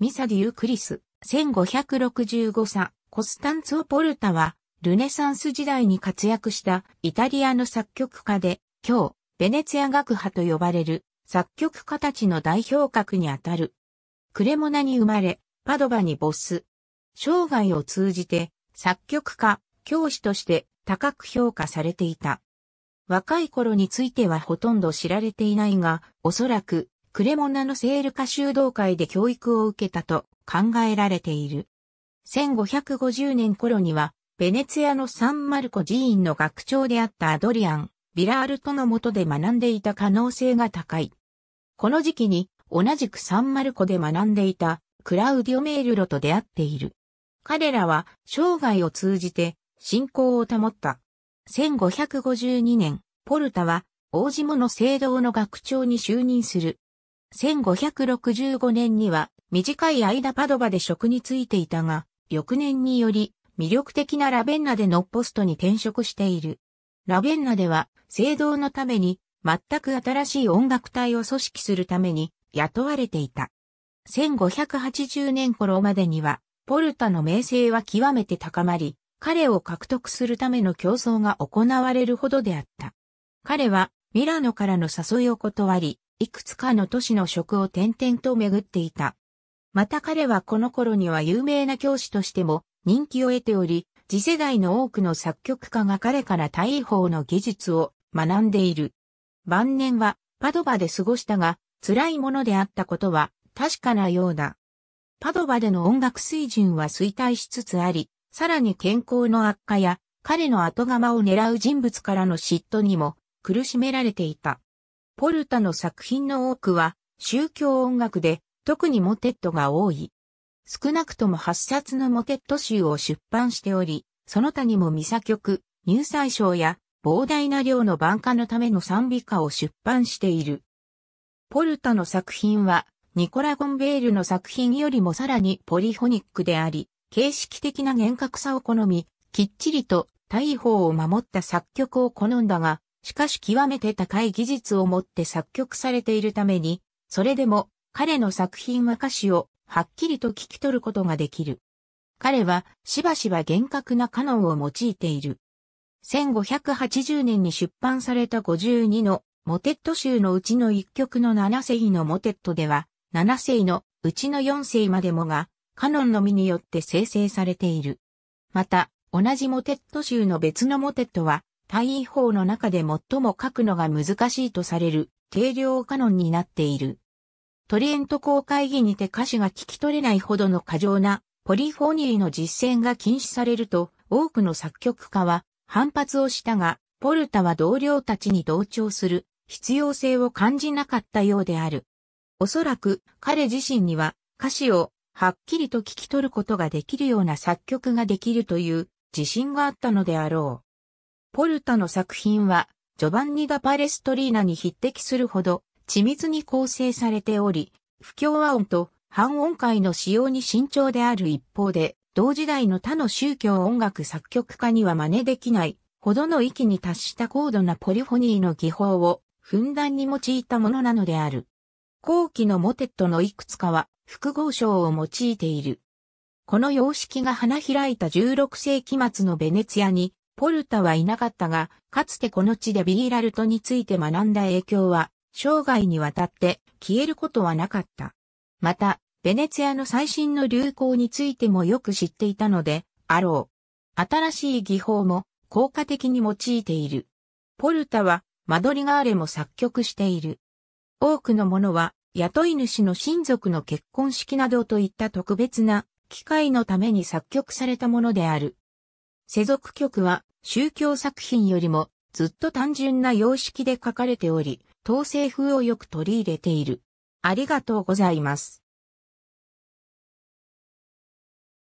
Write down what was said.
ミサディ・ウクリス、1565サ、コスタンツオ・ポルタは、ルネサンス時代に活躍したイタリアの作曲家で、今日、ベネツィア学派と呼ばれる作曲家たちの代表格にあたる。クレモナに生まれ、パドバに没す。生涯を通じて、作曲家、教師として高く評価されていた。若い頃についてはほとんど知られていないが、おそらくクレモナのセール歌修道会で教育を受けたと考えられている。1550年頃には、ベネツィアのサンマルコ寺院の学長であったアドリアン、ビラールとの下で学んでいた可能性が高い。この時期に、同じくサンマルコで学んでいたクラウディオ・メールロと出会っている。彼らは生涯を通じて信仰を保った。1552年、ポルタは王子モの聖堂の学長に就任する。1565年には短い間パドバで職に就いていたが、翌年により魅力的なラベンナでのポストに転職している。ラベンナでは、聖堂のために、全く新しい音楽隊を組織するために雇われていた。1580年頃までには、ポルタの名声は極めて高まり、彼を獲得するための競争が行われるほどであった。彼は、ミラノからの誘いを断り、いくつかの都市の職を転々と巡っていた。また彼はこの頃には有名な教師としても人気を得ており、次世代の多くの作曲家が彼から大砲の技術を学んでいる。晩年はパドバで過ごしたが、辛いものであったことは確かなようだ。パドバでの音楽水準は衰退しつつあり、さらに健康の悪化や彼の後釜を狙う人物からの嫉妬にも苦しめられていた。ポルタの作品の多くは宗教音楽で特にモテットが多い。少なくとも8冊のモテット集を出版しており、その他にもミサ曲、入祭賞や膨大な量の版画のための賛美歌を出版している。ポルタの作品はニコラ・ゴンベールの作品よりもさらにポリフォニックであり、形式的な厳格さを好み、きっちりと大法を守った作曲を好んだが、しかし極めて高い技術を持って作曲されているために、それでも彼の作品は歌詞をはっきりと聞き取ることができる。彼はしばしば厳格なカノンを用いている。1580年に出版された52のモテット集のうちの1曲の7世のモテットでは、7世のうちの4世までもが、カノンの実によって生成されている。また、同じモテット集の別のモテットは、対位法の中で最も書くのが難しいとされる定量カノンになっている。トリエント公会議にて歌詞が聞き取れないほどの過剰なポリフォニーの実践が禁止されると多くの作曲家は反発をしたが、ポルタは同僚たちに同調する必要性を感じなかったようである。おそらく彼自身には歌詞をはっきりと聞き取ることができるような作曲ができるという自信があったのであろう。ポルタの作品は、ジョバンニ・ダ・パレストリーナに匹敵するほど、緻密に構成されており、不協和音と半音階の使用に慎重である一方で、同時代の他の宗教音楽作曲家には真似できない、ほどの域に達した高度なポリフォニーの技法を、ふんだんに用いたものなのである。後期のモテットのいくつかは、複合章を用いている。この様式が花開いた16世紀末のベネツィアに、ポルタはいなかったが、かつてこの地でビーラルトについて学んだ影響は、生涯にわたって消えることはなかった。また、ベネツィアの最新の流行についてもよく知っていたので、あろう。新しい技法も効果的に用いている。ポルタはマドリガーレも作曲している。多くのものは雇い主の親族の結婚式などといった特別な機会のために作曲されたものである。世俗曲は宗教作品よりもずっと単純な様式で書かれており、統制風をよく取り入れている。ありがとうございます。